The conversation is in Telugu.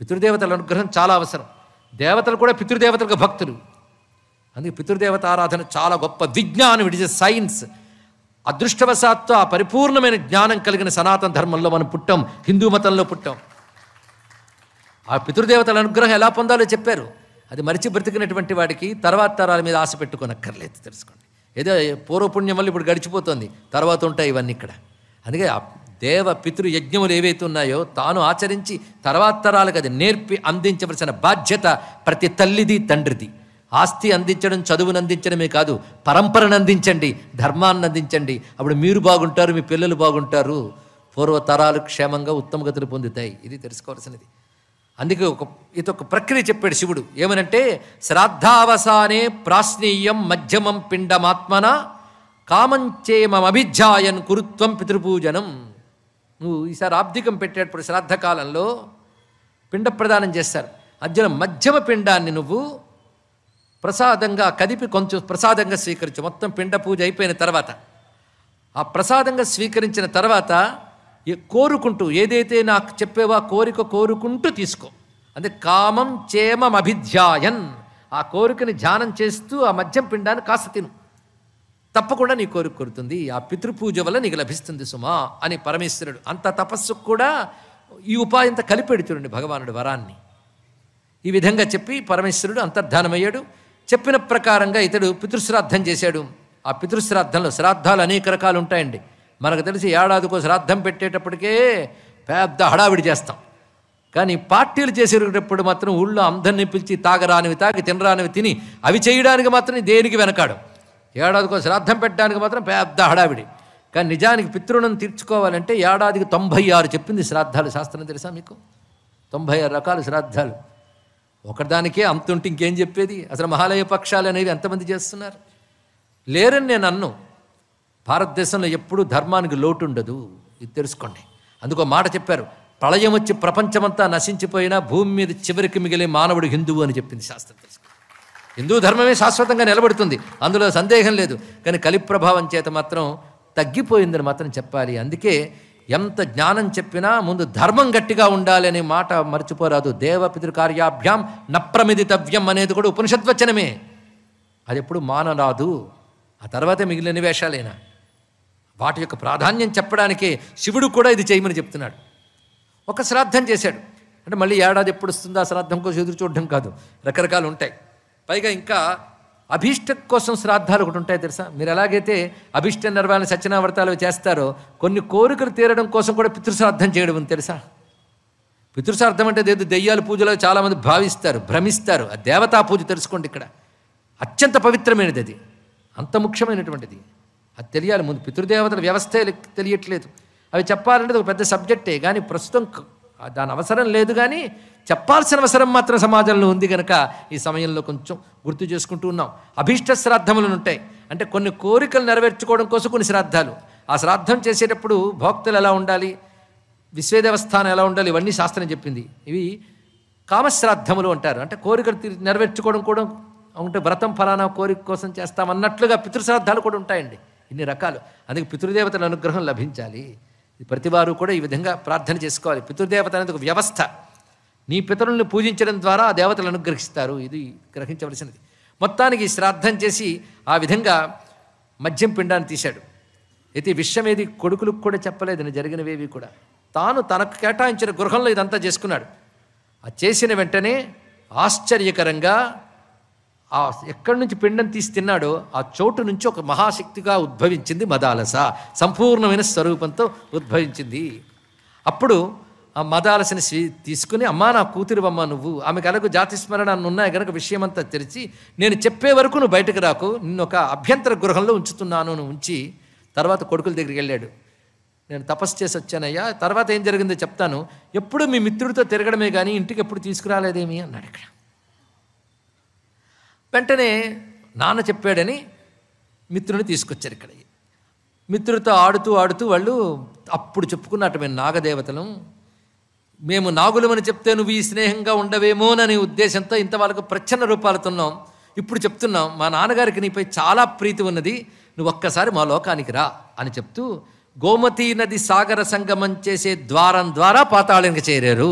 పితృదేవతల అనుగ్రహం చాలా అవసరం దేవతలు కూడా పితృదేవతలకు భక్తులు అందుకే పితృదేవత ఆరాధన చాలా గొప్ప విజ్ఞానం ఇట్ ఇస్ సైన్స్ అదృష్టవశాత్తు ఆ పరిపూర్ణమైన జ్ఞానం కలిగిన సనాతన ధర్మంలో మనం పుట్టాం హిందూ మతంలో పుట్టాం ఆ పితృదేవతల అనుగ్రహం ఎలా పొందాలో చెప్పారు అది మరిచి బ్రతికినటువంటి వాడికి తర్వాత తరాల మీద ఆశ పెట్టుకోనక్కర్లేదు తెలుసుకోండి ఏదో పూర్వపుణ్యం వల్ల ఇప్పుడు గడిచిపోతుంది తర్వాత ఉంటాయి ఇవన్నీ ఇక్కడ అందుకే దేవ పితృ యజ్ఞములు ఏవైతే ఉన్నాయో తాను ఆచరించి తర్వాత తరాలకు అది నేర్పి అందించవలసిన బాధ్యత ప్రతి తల్లిది తండ్రిది ఆస్తి అందించడం చదువును అందించడమే కాదు పరంపరను అందించండి ధర్మాన్ని అందించండి అప్పుడు మీరు బాగుంటారు మీ పిల్లలు బాగుంటారు పూర్వతరాలు క్షేమంగా ఉత్తమగతులు పొందుతాయి ఇది తెలుసుకోవాల్సినది అందుకే ఒక ఇది ఒక ప్రక్రియ చెప్పాడు శివుడు ఏమనంటే శ్రాద్ధావసానే ప్రాశ్నీయం మధ్యమం పిండమాత్మన కామంచేమమభిధ్యాయన్ కురుత్వం పితృపూజనం నువ్వు ఈసారి ఆబ్దికం పెట్టేటప్పుడు శ్రాద్ధకాలంలో పిండ ప్రదానం చేస్తారు అర్జున మధ్యమ పిండాన్ని నువ్వు ప్రసాదంగా కదిపి కొంచెం ప్రసాదంగా స్వీకరించు మొత్తం పిండ పూజ అయిపోయిన తర్వాత ఆ ప్రసాదంగా స్వీకరించిన తర్వాత కోరుకుంటూ ఏదైతే నాకు చెప్పేవా కోరిక కోరుకుంటూ తీసుకో అంటే కామం చేమం అభిధ్యాయన్ ఆ కోరికని ధ్యానం చేస్తూ ఆ మధ్యం పిండాన్ని కాస్త తిను తప్పకుండా నీ కోరిక కోరుతుంది ఆ పితృపూజ వల్ల నీకు లభిస్తుంది సుమా అని పరమేశ్వరుడు అంత తపస్సుకు కూడా ఈ ఉపాయంత కలిపాడు భగవానుడు వరాన్ని ఈ విధంగా చెప్పి పరమేశ్వరుడు అంతర్ధానమయ్యాడు చెప్పిన ప్రకారంగా ఇతడు పితృశ్రాద్ధం చేశాడు ఆ పితృశ్రాద్ధంలో శ్రాద్ధాలు అనేక రకాలు ఉంటాయండి మనకు తెలిసి ఏడాదికో శ్రాద్ధం పెట్టేటప్పటికే పెద్ద హడావిడి చేస్తాం కానీ పార్టీలు చేసేటప్పుడు మాత్రం ఊళ్ళో అందరినీ పిలిచి తాగరానివి తాగి తినరానివి తిని అవి చేయడానికి మాత్రం దేనికి వెనకాడు ఏడాదికో శ్రాద్ధం పెట్టడానికి మాత్రం పెద్ద హడావిడి కానీ నిజానికి పితృణం తీర్చుకోవాలంటే ఏడాదికి తొంభై ఆరు చెప్పింది శ్రాద్ధాలు శాస్త్రం తెలుసా మీకు తొంభై ఆరు రకాల శ్రాద్ధాలు ఒకదానికే అంతుంటే ఇంకేం చెప్పేది అసలు మహాలయ పక్షాలు అనేవి ఎంతమంది చేస్తున్నారు లేరని నేను అన్ను భారతదేశంలో ఎప్పుడూ ధర్మానికి లోటు ఉండదు ఇది తెలుసుకోండి అందుకో మాట చెప్పారు ప్రళయం వచ్చి ప్రపంచమంతా నశించిపోయినా భూమి మీద చివరికి మిగిలే మానవుడు హిందువు అని చెప్పింది శాస్త్రం తెలుసుకోండి హిందూ ధర్మమే శాశ్వతంగా నిలబడుతుంది అందులో సందేహం లేదు కానీ కలిప్రభావం చేత మాత్రం తగ్గిపోయిందని మాత్రం చెప్పాలి అందుకే ఎంత జ్ఞానం చెప్పినా ముందు ధర్మం గట్టిగా ఉండాలి అనే మాట మర్చిపోరాదు దేవపితృ కార్యాభ్యాం నప్రమిదితవ్యం అనేది కూడా ఉపనిషద్వచనమే అది ఎప్పుడు మానరాదు ఆ తర్వాతే మిగిలిన వేషాలైనా వాటి యొక్క ప్రాధాన్యం చెప్పడానికి శివుడు కూడా ఇది చేయమని చెప్తున్నాడు ఒక శ్రాద్ధం చేశాడు అంటే మళ్ళీ ఏడాది ఎప్పుడు వస్తుందో ఆ శ్రాద్ధం కోసం ఎదురు చూడడం కాదు రకరకాలు ఉంటాయి పైగా ఇంకా అభీష్ట కోసం శ్రాద్ధాలు ఒకటి ఉంటాయి తెలుసా మీరు ఎలాగైతే అభిష్ట నిర్వహణ సత్యనావ్రతాలు చేస్తారో కొన్ని కోరికలు తీరడం కోసం కూడా పితృశ్రాద్ధం చేయడం అని తెలుసా పితృశ్రాద్ధం అంటే దేవుడు దెయ్యాలు పూజలో చాలామంది భావిస్తారు భ్రమిస్తారు ఆ దేవతా పూజ తెలుసుకోండి ఇక్కడ అత్యంత పవిత్రమైనది అది అంత ముఖ్యమైనటువంటిది అది తెలియాలి ముందు పితృదేవతల వ్యవస్థ తెలియట్లేదు అవి చెప్పాలంటే ఒక పెద్ద సబ్జెక్టే కానీ ప్రస్తుతం దాని అవసరం లేదు కానీ చెప్పాల్సిన అవసరం మాత్రం సమాజంలో ఉంది కనుక ఈ సమయంలో కొంచెం గుర్తు చేసుకుంటూ ఉన్నాం అభీష్ట శ్రాద్ధములు ఉంటాయి అంటే కొన్ని కోరికలు నెరవేర్చుకోవడం కోసం కొన్ని శ్రాద్ధాలు ఆ శ్రాద్ధం చేసేటప్పుడు భోక్తలు ఎలా ఉండాలి విశ్వేదేవస్థానం ఎలా ఉండాలి ఇవన్నీ శాస్త్రం చెప్పింది ఇవి కామశ్రాద్ధములు అంటారు అంటే కోరికలు నెరవేర్చుకోవడం కూడా అంటే వ్రతం ఫలానా కోరిక కోసం చేస్తామన్నట్లుగా పితృశ్రాద్ధాలు కూడా ఉంటాయండి ఇన్ని రకాలు అందుకే పితృదేవతల అనుగ్రహం లభించాలి ప్రతివారు కూడా ఈ విధంగా ప్రార్థన చేసుకోవాలి పితృదేవత అనేది ఒక వ్యవస్థ నీ పితరులను పూజించడం ద్వారా ఆ దేవతలు అనుగ్రహిస్తారు ఇది గ్రహించవలసినది మొత్తానికి శ్రాద్ధం చేసి ఆ విధంగా మద్యం పిండాన్ని తీశాడు అయితే ఏది కొడుకులకు కూడా చెప్పలేదు జరిగినవేవి కూడా తాను తనకు కేటాయించిన గృహంలో ఇదంతా చేసుకున్నాడు ఆ చేసిన వెంటనే ఆశ్చర్యకరంగా ఆ ఎక్కడి నుంచి పిండం తీసి తిన్నాడో ఆ చోటు నుంచి ఒక మహాశక్తిగా ఉద్భవించింది మదాలస సంపూర్ణమైన స్వరూపంతో ఉద్భవించింది అప్పుడు ఆ మదాలసని తీసుకుని అమ్మా నా కూతురు అమ్మ నువ్వు ఆమెకు అలాగ జాతి స్మరణ ఉన్నాయి కనుక విషయమంతా తెరిచి నేను చెప్పే వరకు నువ్వు బయటకు రాకు నిన్ను ఒక అభ్యంతర గృహంలో ఉంచుతున్నాను ఉంచి తర్వాత కొడుకుల దగ్గరికి వెళ్ళాడు నేను తపస్సు చేసి వచ్చానయ్యా తర్వాత ఏం జరిగిందో చెప్తాను ఎప్పుడు మీ మిత్రుడితో తిరగడమే కానీ ఇంటికి ఎప్పుడు తీసుకురాలేదేమి అన్నాడు ఇక్కడ వెంటనే నాన్న చెప్పాడని మిత్రుని తీసుకొచ్చారు ఇక్కడ మిత్రుడితో ఆడుతూ ఆడుతూ వాళ్ళు అప్పుడు చెప్పుకున్నట్టు మేము నాగదేవతలం మేము నాగులమని చెప్తే నువ్వు ఈ స్నేహంగా ఉండవేమోనని ఉద్దేశంతో ఇంతవరకు ప్రచ్ఛన్న రూపాలతోన్నాం ఇప్పుడు చెప్తున్నాం మా నాన్నగారికి నీపై చాలా ప్రీతి ఉన్నది నువ్వు ఒక్కసారి మా లోకానికి రా అని చెప్తూ గోమతీ నది సాగర సంగమం చేసే ద్వారం ద్వారా పాతాళనికి చేరారు